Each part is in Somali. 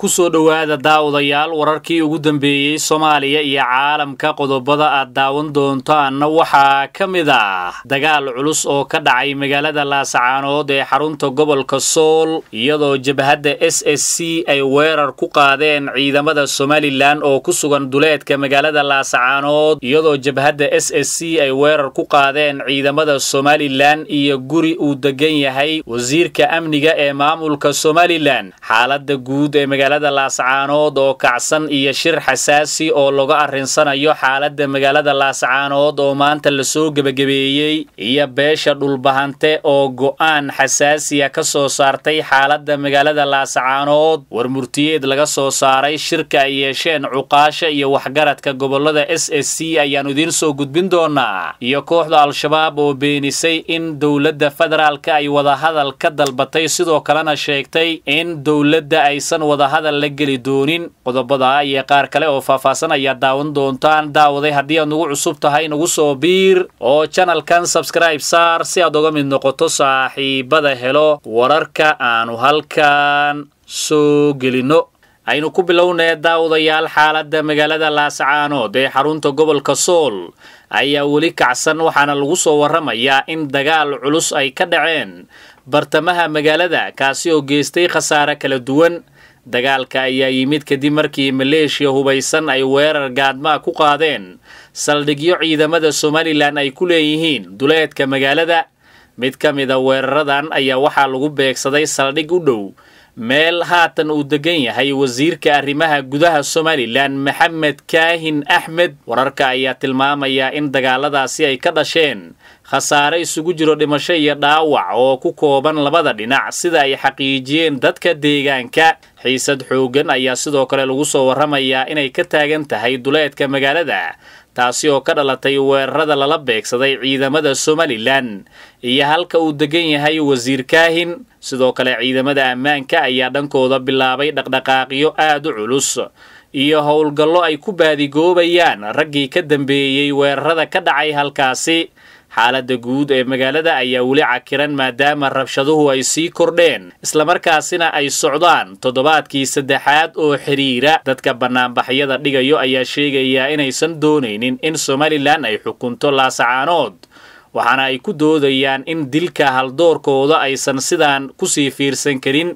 kusoo dhowaada daawadayaal wararkii ugu dambeeyey soomaaliya iyo caalamka qodobada aad daawan doontaanna waxaa ka mid ah dagaal culus oo ka dhacay magaalada laasacaanood ee xarunta gobolka sool iyadoo jabhadda s s c ay weerar ku qaadeen ciidamada somalilan oo ku sugan duleedka magaalada laasacaanood iyadoo jabhadda s s c ay weerar ku qaadeen ciidamada somalilan iyo guri uu degan yahay wasiirka amniga ee maamulka somalilan xaalada guud ee magaalada laascaanood oo kacsan iyo shir xasaasi oo laga arrinsanayo xaaladda magaalada laascaanood oo maanta lasoo gebagabeeyey iyo beesha dhulbahante oo go'aan xasaasiya ka soo saartay xaaladda magaalada laascaanood war murtiyeed laga soo saaray shirka ay yeesheen cuqaasha iyo waxgaradka gobollada s s c ayaan idiin soo gudbin doonaa iyo kooxda al-shabaab oo beenisay in dowladda federaalka ay wadahadal ka dalbatay sidoo kalena sheegtay in dowladda aysan wadahadal hadal la geli doonin qodobada iyo qaar kale oo faahfaahsan ayaa daawan doontaan daawaday haddii aad nagu cusub tahay nagu soo biir oo janalkan sabskribe saar si aad uga mid noqoto saaxiibada helo wararka aanu halkan soo gelinno aynu ku bilownee daawadayaal xaaladda magaalada laascaanood ee xarunta gobolka sool ayaa weli kacsan waxaana lagu soo warramayaa in dagaal culus ay ka dhaceen bartamaha magaalada kaasi oo geystay khasaare kala duwan dagaalka ayaa yimid kadib markii maleeshiya hubaysan ay weerar gaadmaa ku qaadeen saldhigyo ciidamada somalilan ay ku leeyihiin duleedka magaalada mid ka mida weeraradan ayaa waxaa lagu beegsaday saldhig u dhow meel haatan uu degan yahay wasiirka arrimaha gudaha somalilan maxamed kaahin axmed wararka ayaa tilmaamaya in dagaaladaasi ay ka dhasheen khasaare isugu jiro dhimasho iyo dhaawac oo ku kooban labada dhinac sida ay xaqiijiyeen dadka deegaanka xiisad xooggan ayaa sidoo kale lagu soo warramayaa inay ka taagan tahay duleedka magaalada taasi oo ka dhalatay weerarada lala beegsaday ciidamada somalilan iyo halka uu degan yahay wasiir kaahin sidoo kale ciidamada ammaanka ayaa dhankooda bilaabay dhaqdhaqaaqyo aad u culus iyo howlgallo ay ku baadigoobayaan raggii ka dambeeyey weerarada ka dhacay halkaasi xaaladda guud ee magaalada ayaa weli cakiran maadaama rabshaduhu ay sii kordheen islamarkaasina ay socdaan toddobaadkii saddexaad oo xidhiira dadka bannaanbaxyada dhigayo ayaa sheegaya inaysan doonaynin in somalilan ay xukunto laasacaanood waxaana ay ku doodayaan in dilka haldoorkooda aysan sidaan kusii fiirsan karin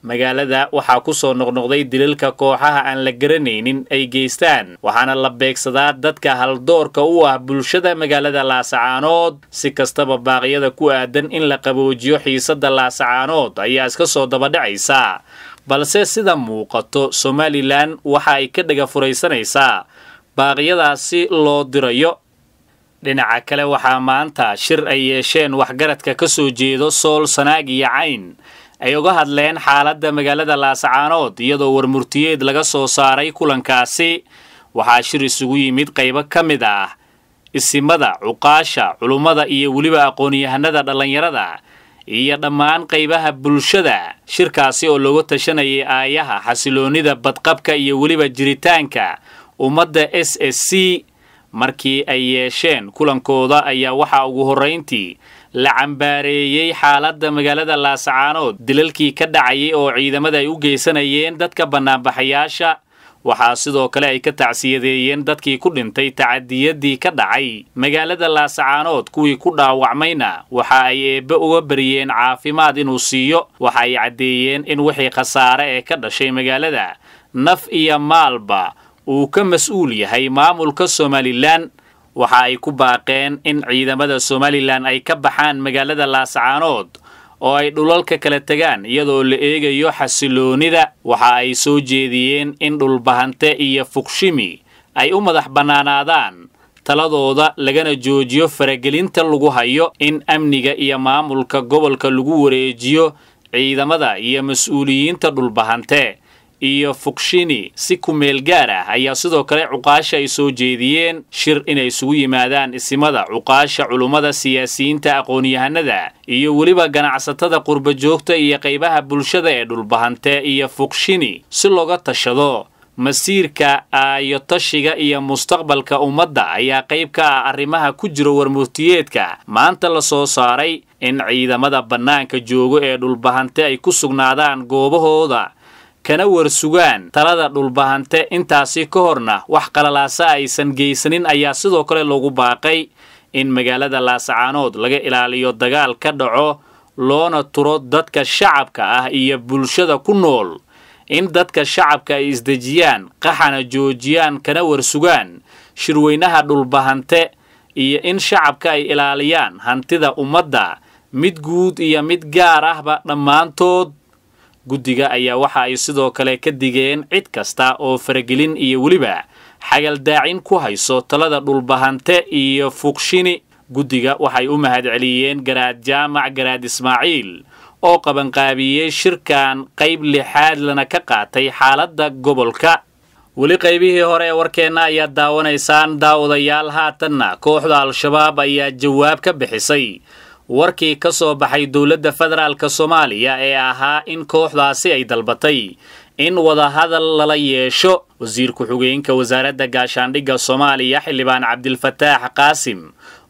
magaalada waxaa ku soo noqnoqday dilalka kooxaha aan la garanaynin ay geystaan waxaana la beegsadaa dadka haldoorka u ah bulshada magaalada laasacaanood si kastaba baaqyada ku aadan in la qaboojiyo xiisadda laasacaanood ayaa iska soo dabadhacaysa balse sida muuqato somalilan waxa ay ka dhaga furaysanaysaa baaqyadaasi loo dirayo dhinaca kale waxaa maanta shir ay yeesheen waxgaradka ka soo jeedo sool sanaag iyo cayn ay uga hadleen xaaladda magaalada laascaanood iyadoo warmurtiyeed laga soo saaray kulankaasi waxaa shir isugu yimid qaybo ka mid ah isimada cuqaasha culummada iyo weliba aqoon-yahanada dhallinyarada iyo dhammaan qaybaha bulshada shirkaasi oo looga tashanayay aayaha xasiloonnida badqabka iyo weliba jiritaanka ummadda s s c markii ay yeesheen kulankooda ayaa waxaa ugu horrayntii la cambaareeyey xaaladda magaalada laasacaanood dilalkii ka dhacayay oo ciidamada ay u geysanayeen dadka bannaanbaxayaasha waxaa sidoo kale ay ka tacsiyadeeyeen dadkii ku dhintay tacadiyaddii ka dhacay magaalada laasacaanood kuwii ku dhaawacmayna waxa ay eebbe uga bariyeen caafimaad inuu siiyo waxa ay caddeeyeen in wixii khasaare ee ka dhashay magaalada naf iyo maalba uu ka mas-uul yahay maamulka somalilan waxa ay ku baaqeen in ciidamada somalilan ay ka baxaan magaalada laascaanood oo ay dhulalka kala tegaan iyadoo la eegayo xasiloonida waxa ay soo jeediyeen in dhulbahante iyo fukshimi ay u madax bannaanaadaan taladooda lagana joojiyo faragelinta lagu hayo in amniga iyo maamulka gobolka lagu wareejiyo ciidamada iyo mas-uuliyiinta dhulbahante iyo fukshini si ku meel gaar ah ayaa sidoo kale cuqaasha ay soo jeediyeen shir inay isugu yimaadaan isimada cuqaasha culummada siyaasiyiinta aqoon-yahanada iyo weliba ganacsatada qurbajoogta iyo qaybaha bulshada ee dhulbahante iyo fukshini si looga tashado masiirka aayotashiga iyo mustaqbalka ummadda ayaa qayb ka ah arrimaha ku jira warmurtiyeedka maanta la soo saaray in ciidamada bannaanka joogo ee dhulbahante ay ku sugnaadaan goobahooda kana warsugaan talada dhulbahante intaasi ka horna wax qalalaasa aysan geysanin ayaa sidoo kale lagu baaqay in magaalada laasacaanood laga ilaaliyo dagaal ka dhaco loona turo dadka shacabka ah iyo bulshada ku nool in dadka shacabka ay isdejiyaan qaxana joojiyaan kana warsugaan shirweynaha dhulbahante iyo in shacabka ay ilaaliyaan hantida ummadda mid guud iyo mid gaar ahba dhammaantood guddiga ayaa waxa ay sidoo kale ka digeen cid kasta oo faragelin iyo weliba xagaldaacin ku hayso talada dhulbahante iyo fuqshini guddiga waxay u mahadceliyeen garaad jaamac garaad ismaaciil oo qabanqaabiyey shirkan qayb lixaad lana ka qaatay xaaladda gobolka weli qaybihii hore ee warkeenna ayaad daawanaysaan daawadayaal haatanna kooxda al-shabaab ayaa jawaab ka bixisay warkii ka soo baxay dowladda federaalk soomaaliya ee ahaa in kooxdaasi ay dalbatay in wadahadal lala yeesho wasiir ku-xigeenka wasaaradda gaashaandhigga soomaaliya xildhibaan cabdilfataax qaasim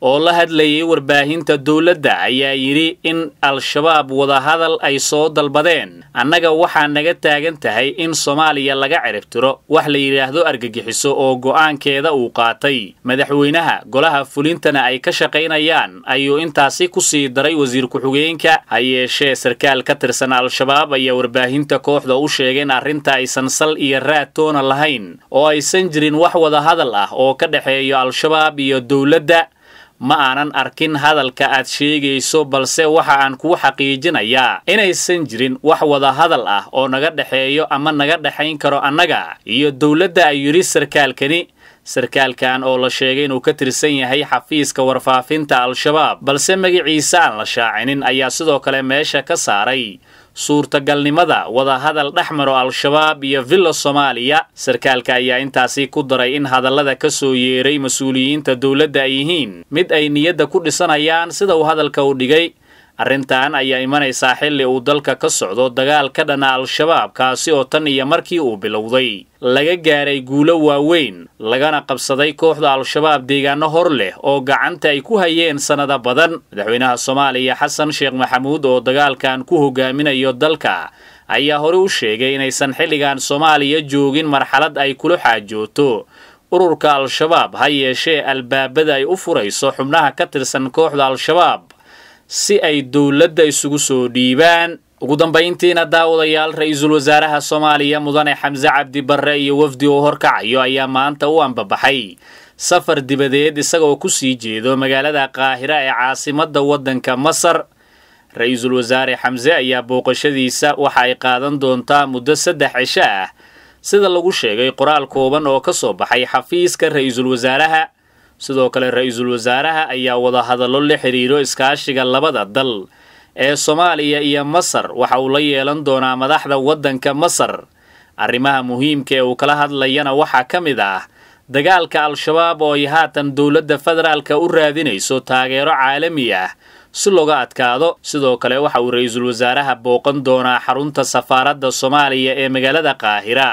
oo la hadlayay warbaahinta dowladda ayaa yidhi in al-shabaab wadahadal ay soo dalbadeen annaga waxaa naga taagan tahay in soomaaliya laga ciribtiro wax la yidhaahdo argagixiso oo go'aankeeda uu qaatay madaxweynaha golaha fulintana ay ka shaqaynayaan ayuu intaasi ku sii daray wasiir ku-xigeenka ha yeeshee sarkaal ka tirsan al-shabaab ayaa warbaahinta kooxda u sheegeen arrinta aysan sal iyo raad toona lahayn ahayn oo aysan jirin wax wada hadal ah oo ka dhexeeyo al-shabaab iyo dowladda ma aanan arkin hadalka aad sheegayso balse waxa aan kuu xaqiijinayaa inaysan jirin wax wada hadal ah oo naga dhexeeyo ama naga dhexayn karo annaga iyo dowladda ay yidhi sarkaalkani sarkaalkan oo la sheegay inuu ka tirsan yahay xafiiska warfaafinta al-shabaab balse magiciisa aan la shaacinin ayaa sidoo kale meesha ka saaray suurtagalnimada wadahadal dhex maro al-shabaab iyo villa soomaaliya sarkaalka ayaa intaasi ku daray in hadallada ka soo yeeray mas-uuliyiinta dowladda ay yihiin mid ay niyadda ku dhisanayaan sida uu hadalka u dhigay arrintan ayaa imanaysaa xilli uu dalka ka socdo dagaal ka dhana al-shabaab kaasi oo tan iyo markii uu bilowday laga gaaray guulo waaweyn lagana qabsaday kooxda al-shabaab deegaano hor leh oo gacanta ay ku hayeen sannado badan madaxweynaha soomaaliya xasan sheekh maxamuud oo dagaalkan ku hogaaminayo dalka ayaa hore u sheegay inaysan xilligan soomaaliya joogin marxalad ay kula xaajooto ururka al-shabaab ha yeeshee albaabada ay u furayso xubnaha ka tirsan kooxda al-shabaab si ay dowladda isugu soo dhiibaan ugu dambayntiina daawadayaal ra-iisul wasaaraha soomaaliya mudane xamse cabdi barre iyo wafdi uu horkacayo ayaa maanta u ambabaxay safar dibadeed isagoo kusii jeedo magaalada qaahira ee caasimadda waddanka masar ra-iisul wasaare xamse ayaa booqashadiisa waxa ay qaadan doontaa muddo saddex cisho ah sida lagu sheegay qoraal kooban oo ka soo baxay xafiiska ra-iisul wasaaraha sidoo kale ra-iisul wasaaraha ayaa wadahadallo la xidhiiro iskaashiga labada dal ee soomaaliya iyo masar waxa uu la yeelan doonaa madaxda waddanka masar arrimaha muhiimka ee uu kala hadlayana waxaa ka mid ah dagaalka al-shabaab oo ay haatan dowladda federaalka u raadinayso taageero caalami ah si looga adkaado sidoo kale waxa uu ra-iisul wasaaraha booqan doonaa xarunta safaaradda soomaaliya ee magaalada kaahira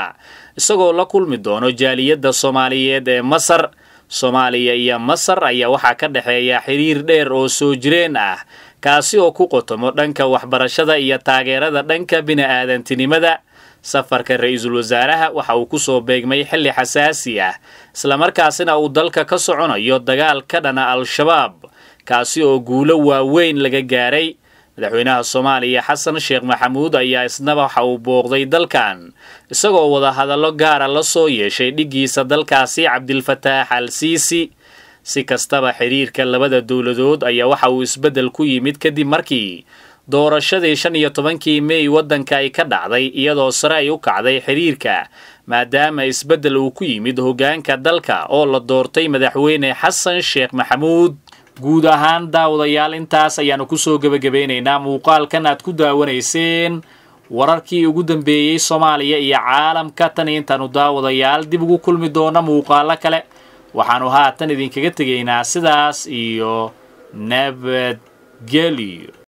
isagoo la kulmi doono jaaliyadda soomaaliyeed ee masar soomaaliya iyo masar ayaa waxaa ka dhexeeya xiriir dheer oo soo jireen ah kaasi oo ku qotomo dhanka waxbarashada iyo taageerada dhanka bini'aadantinimada safarka ra-iisul wasaaraha waxa uu ku soo beegmay xilli xasaasi ah islamarkaasina uu dalka ka soconayo dagaal ka dhana al-shabaab kaasi oo guulo waaweyn laga gaaray madaxweynaha soomaaliya xasan sheekh maxamuud ayaa isnaba waxa uu booqday dalkan isagoo wada hadallo gaara ah la soo yeeshay dhiggiisa dalkaasi cabdilfataax al siisi si kastaba xidhiirka labada dowladood ayaa waxa uu isbeddel ku yimid kadib markii doorashadii shan iyo tobankii mey waddanka ay ka dhacday iyadoo sare ay u kacday xiriirka maadaama isbeddel uu ku yimid hoggaanka dalka oo la doortay madaxweyne xasan sheekh maxamuud guud ahaan daawadayaal intaas ayaanu kusoo gebagabaynaynaa muuqaalkan aad ku daawanayseen wararkii ugu dambeeyey soomaaliya iyo caalamka tan intaanu daawadayaal dib ugu kulmi doona muuqaalo kale waxaanu haatan idinkaga tegaynaa sidaas iyo nabadgelyo